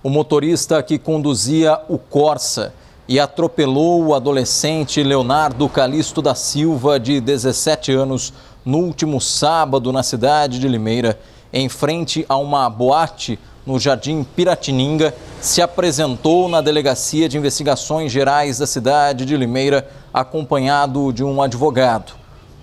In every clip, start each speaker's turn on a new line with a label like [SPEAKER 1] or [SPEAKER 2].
[SPEAKER 1] O motorista que conduzia o Corsa e atropelou o adolescente Leonardo Calixto da Silva, de 17 anos, no último sábado na cidade de Limeira, em frente a uma boate no Jardim Piratininga, se apresentou na Delegacia de Investigações Gerais da cidade de Limeira, acompanhado de um advogado.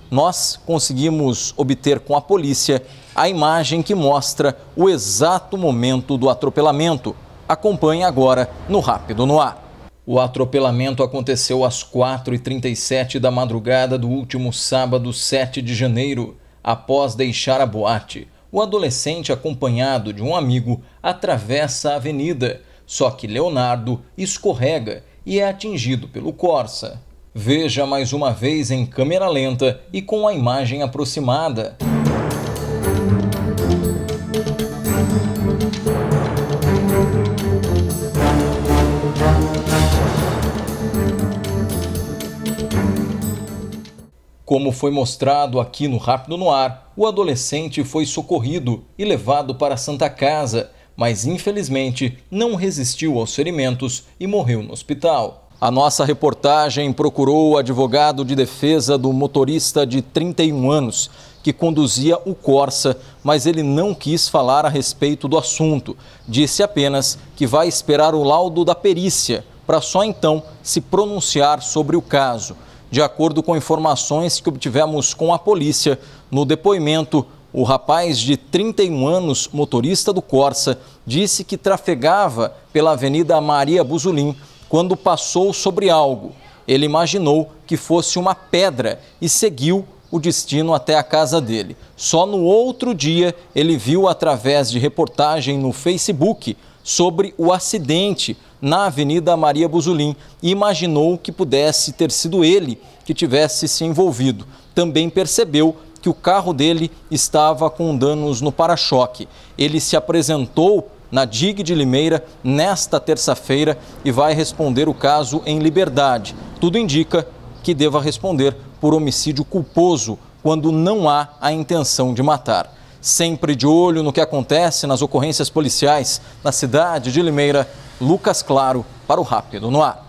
[SPEAKER 1] Nós conseguimos obter com a polícia a imagem que mostra o exato momento do atropelamento. Acompanhe agora no Rápido no Ar. O atropelamento aconteceu às 4h37 da madrugada do último sábado, 7 de janeiro. Após deixar a boate, o adolescente, acompanhado de um amigo, atravessa a avenida. Só que Leonardo escorrega e é atingido pelo Corsa. Veja mais uma vez em câmera lenta e com a imagem aproximada. Como foi mostrado aqui no Rápido no Ar, o adolescente foi socorrido e levado para a Santa Casa, mas infelizmente não resistiu aos ferimentos e morreu no hospital. A nossa reportagem procurou o advogado de defesa do motorista de 31 anos, que conduzia o Corsa, mas ele não quis falar a respeito do assunto. Disse apenas que vai esperar o laudo da perícia para só então se pronunciar sobre o caso. De acordo com informações que obtivemos com a polícia, no depoimento, o rapaz de 31 anos, motorista do Corsa, disse que trafegava pela Avenida Maria Buzulim quando passou sobre algo. Ele imaginou que fosse uma pedra e seguiu o destino até a casa dele. Só no outro dia ele viu através de reportagem no Facebook sobre o acidente na Avenida Maria Buzulim e imaginou que pudesse ter sido ele que tivesse se envolvido. Também percebeu que o carro dele estava com danos no para-choque. Ele se apresentou na DIG de Limeira nesta terça-feira e vai responder o caso em liberdade. Tudo indica que deva responder por homicídio culposo, quando não há a intenção de matar. Sempre de olho no que acontece nas ocorrências policiais na cidade de Limeira, Lucas Claro para o Rápido no Ar.